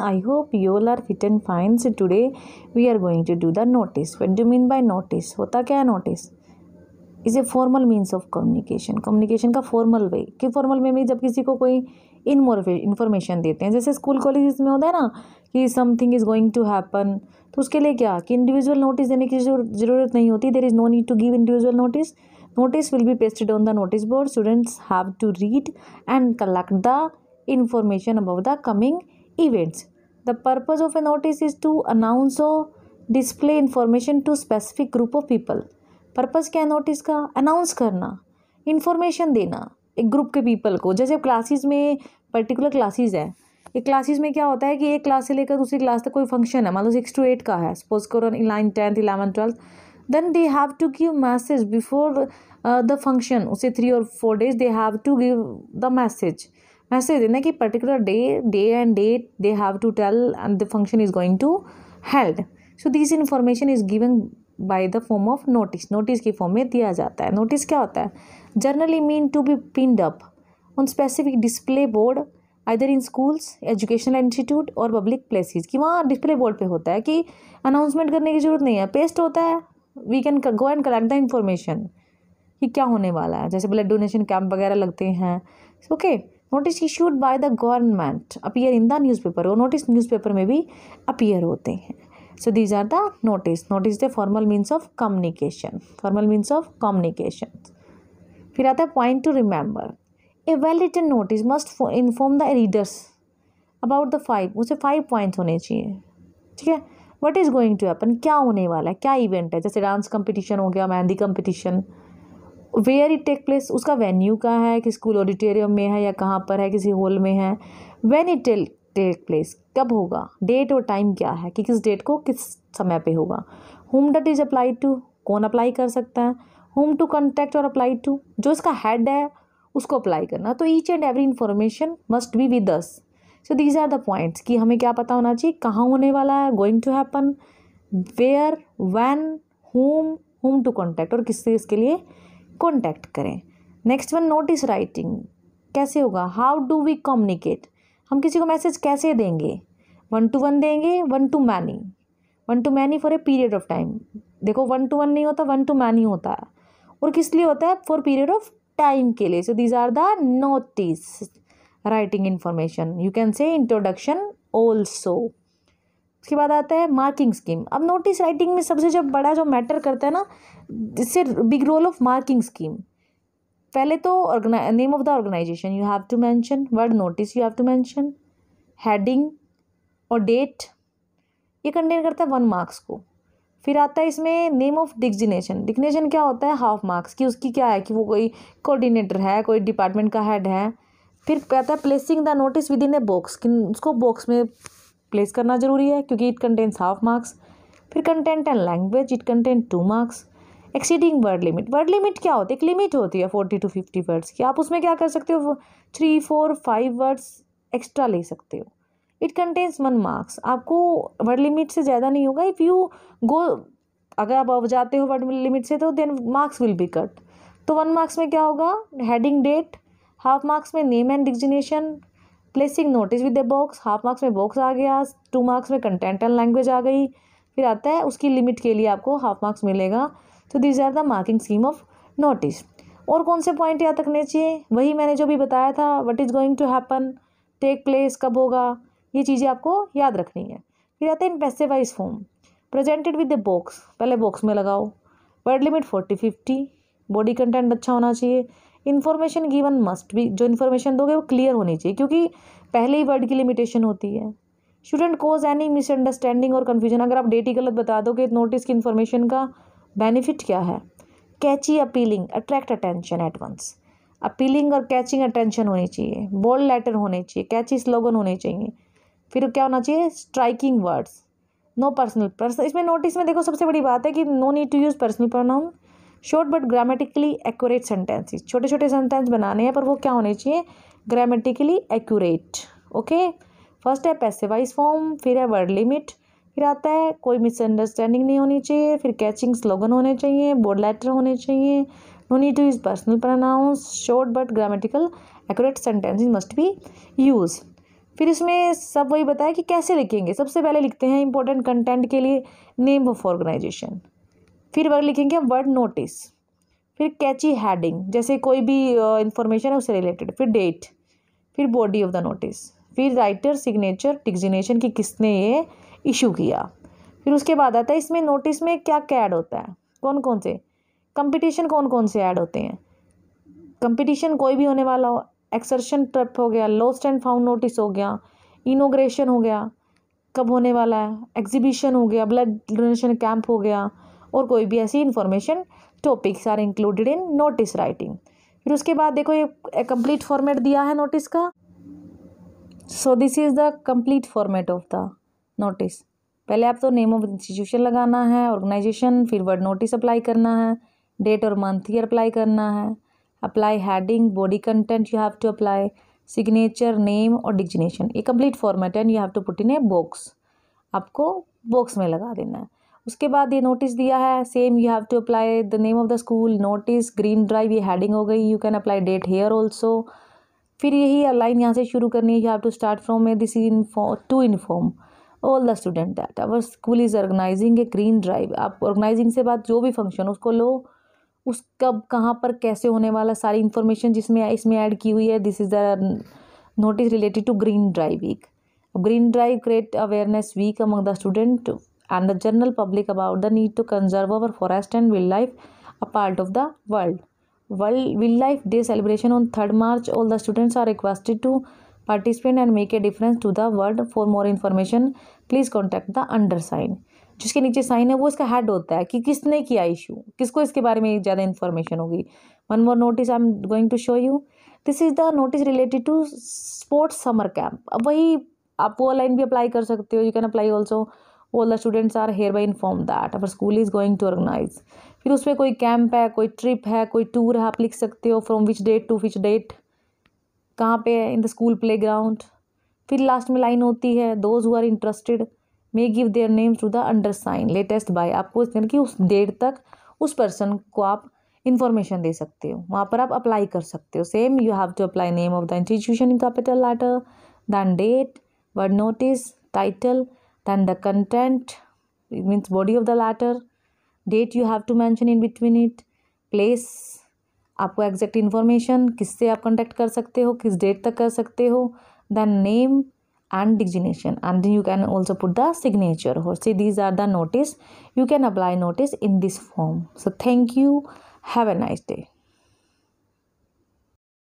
I hope you all are fit and fine. So today we are going to do the notice. What do you mean by notice? होता क्या है notice? Is a formal means of communication communication का formal way कि formal वे में जब किसी को कोई इनमोरफे इन्फॉर्मेशन देते हैं जैसे स्कूल कॉलेज में होता है ना कि something is going to happen तो उसके लिए क्या कि इंडिविजुअल नोटिस देने की जरूरत नहीं होती there is no need to give individual notice notice will be pasted on the notice board students have to read and collect the information about the coming events the purpose of a notice is to announce or display information to specific group of people purpose क्या है notice का announce करना information देना एक group के people को जैसे classes में पर्टिकुलर क्लासेस है एक क्लासेस में क्या होता है कि एक क्लास से लेकर दूसरी क्लास तक कोई फंक्शन है मान लो सिक्स टू एट का है सपोज करो nine tenth eleven twelfth then they have to give message before the function उसे थ्री और four days they have to give the message message देना कि particular day day and date they have to tell and the function is going to held so this information is given by the form of notice notice के फॉर्म में दिया जाता है notice क्या होता है generally mean to be pinned up on specific display board either in schools educational institute और पब्लिक प्लेसिस कि वहाँ डिस्प्ले बोर्ड पर होता है कि अनाउंसमेंट करने की जरूरत नहीं है पेस्ट होता है we can go and collect the information कि क्या होने वाला है जैसे ब्लड डोनेशन कैंप वगैरह लगते हैं okay okay. Notice issued by the government appear in the newspaper वो नोटिस न्यूज़ पेपर में भी अपीयर होते हैं so these are the notice notice the formal means of communication formal means of communication फिर आता है point to remember a well written notice must inform the readers about the five उसे five points होने चाहिए ठीक है what is going to happen क्या होने वाला है क्या इवेंट है जैसे डांस कम्पिटिशन हो गया mehndi competition where it take place उसका वेन्यू कहाँ है कि स्कूल ऑडिटोरियम में है या कहाँ पर है किसी हॉल में है वेन इट टेक प्लेस कब होगा डेट और टाइम क्या है कि किस डेट को किस समय पे होगा whom that is apply to कौन अप्लाई कर सकता है होम टू कॉन्टैक्ट और अप्लाई टू जो इसका हेड है उसको अप्लाई करना तो each and every information must be with us so these are the points कि हमें क्या पता होना चाहिए कहाँ होने वाला है going to happen where when whom whom to contact और किससे इसके लिए कॉन्टैक्ट करें नेक्स्ट वन नोटिस राइटिंग कैसे होगा हाउ डू वी कम्युनिकेट हम किसी को मैसेज कैसे देंगे वन टू वन देंगे one to many one to many for a period of time देखो वन टू वन नहीं होता वन टू मैनी होता है और किस लिए होता है फॉर पीरियड ऑफ टाइम के लिए so these are the notice writing information you can say introduction also उसके बाद आता है मार्किंग स्कीम अब नोटिस राइटिंग में सबसे जब बड़ा जो मैटर करता है ना इससे big role of marking scheme पहले तो name of the organisation you have to mention word notice you have to mention heading और डेट ये कंटेन करता है वन मार्क्स को फिर आता है इसमें नेम ऑफ डिग्जिनेशन डिग्नेशन क्या होता है हाफ मार्क्स की उसकी क्या है कि वो कोई कोऑर्डिनेटर है कोई डिपार्टमेंट का हेड है फिर कहता है placing the notice within a box कि उसको बॉक्स में प्लेस करना ज़रूरी है क्योंकि इट कंटेंट्स हाफ मार्क्स फिर content and language it content two marks exceeding word limit word limit क्या होती है एक लिमिट होती है फोर्टी टू फिफ्टी वर्ड्स की आप उसमें क्या कर सकते हो three four five words extra ले सकते हो इट कंटेंस वन मार्क्स आपको वर्ड लिमिट से ज़्यादा नहीं होगा इफ़ यू गो अगर आप अब जाते हो वर्ड लिमिट से तो then marks will be cut तो वन मार्क्स में क्या होगा हेडिंग डेट हाफ मार्क्स में name and designation placing notice with the box half marks में बॉक्स आ गया टू मार्क्स में कंटेंट एंड लैंग्वेज आ गई फिर आता है उसकी लिमिट के लिए आपको हाफ मार्क्स मिलेगा तो this are the marking scheme of notice और कौन से पॉइंट याद रखने चाहिए वही मैंने जो भी बताया था what is going to happen take place कब होगा ये चीज़ें आपको याद रखनी है फिर आते हैं in wise form presented with the box पहले बॉक्स में लगाओ word limit forty fifty body content अच्छा होना चाहिए इन्फॉर्मेशन गिवन मस्ट भी जो इन्फॉर्मेशन दोगे वो क्लियर होनी चाहिए क्योंकि पहले ही वर्ड की लिमिटेशन होती है स्टूडेंट कोज एनी मिसअंडरस्टैंडिंग और कन्फ्यूजन अगर आप डेट ही गलत बता दोगे नोटिस की इन्फॉर्मेशन का बेनिफिट क्या है catchy appealing attract attention at once appealing और कैचिंग अटेंशन होनी चाहिए बोल्ड लेटर होने चाहिए कैची स्लोगन होने चाहिए फिर क्या होना चाहिए striking words no personal person इसमें नोटिस में देखो सबसे बड़ी बात है कि no need to use personal pronoun short but grammatically accurate sentences छोटे छोटे सेंटेंस बनाने हैं पर वो क्या होने चाहिए ग्रामेटिकली एक्यूरेट ओके फर्स्ट है पैसिवाइज फॉर्म फिर है वर्ड लिमिट फिर आता है कोई मिसअंडरस्टैंडिंग नहीं होनी चाहिए फिर कैचिंग स्लोगन होने चाहिए बोर्ड लेटर होने चाहिए no need to is personal pronouns short but grammatical accurate sentence must be use फिर इसमें सब वही बताया कि कैसे लिखेंगे सबसे पहले लिखते हैं इंपॉर्टेंट कंटेंट के लिए नेम ऑफ ऑर्गेनाइजेशन फिर वर्ड लिखेंगे हम वर्ड नोटिस फिर कैची हैडिंग जैसे कोई भी इंफॉर्मेशन है उससे रिलेटेड फिर डेट फिर बॉडी ऑफ द नोटिस फिर राइटर सिग्नेचर डिग्जिनेशन की किसने ये इशू किया फिर उसके बाद आता है इसमें नोटिस में क्या क्या ऐड होता है कौन कौन से कंपटीशन कौन कौन से ऐड होते हैं कंपटीशन कोई भी होने वाला हो एक्सर्शन ट्रप हो गया लॉस्ट एंड फाउंड नोटिस हो गया इनोग्रेशन हो गया कब होने वाला है एग्जीबिशन हो गया ब्लड डोनेशन कैंप हो गया और कोई भी ऐसी information topics are included in notice writing फिर उसके बाद देखो ये कंप्लीट फॉर्मेट दिया है नोटिस का so this is the complete format of the notice पहले आप तो नेम ऑफ इंस्टीट्यूशन लगाना है ऑर्गेनाइजेशन फिर वर्ड नोटिस अप्लाई करना है डेट और मंथ ईयर अप्लाई करना है apply heading body content you have to apply signature name और डिजिनेशन ये complete format and you have to put in a box आपको बॉक्स में लगा देना है उसके बाद ये नोटिस दिया है same you have to apply the name of the school notice green drive ये हैडिंग हो गई you can apply date here also फिर यही लाइन यहाँ से शुरू करनी है you have to start from a this inform to inform all the student that our school is organising a green drive आप ऑर्गेनाइजिंग से बात जो भी फंक्शन उसको लो उस कब कहाँ पर कैसे होने वाला सारी इन्फॉर्मेशन जिसमें इसमें ऐड की हुई है this is the notice related to green drive week green drive create awareness week among the student and the general public about the need to conserve our forest and wildlife, a part of the world. World Wildlife Day celebration on 3rd March. All the students are requested to participate and make a difference to the world. For more information, please contact the undersigned. जिसके नीचे sign है वो इसका head होता है कि किसने किया इशू किसको इसके बारे में ज़्यादा इन्फॉर्मेशन होगी one more notice I am going to show you this is the notice related to sports summer camp अब वही आप वो लाइन भी अप्लाई कर सकते हो you can apply also all the students are hereby inform that our school is going to organise फिर उसमें कोई कैंप है कोई ट्रिप है कोई टूर है आप लिख सकते हो from which date to which date कहाँ पे है in the school playground फिर लास्ट में लाइन होती है those who are interested may give their name to the under sign latest by आपको दिन कि उस डेट तक उस पर्सन को आप इन्फॉर्मेशन दे सकते हो वहाँ पर आप अप्लाई कर सकते हो same you have to apply name of the institution in capital letter then date word notice title then the content it means body of the letter date you have to mention in between it place आपको exact information किससे आप contact कर सकते हो किस date तक कर सकते हो then name and designation and you can also put the signature हो see these are the notice you can apply notice in this form so thank you have a nice day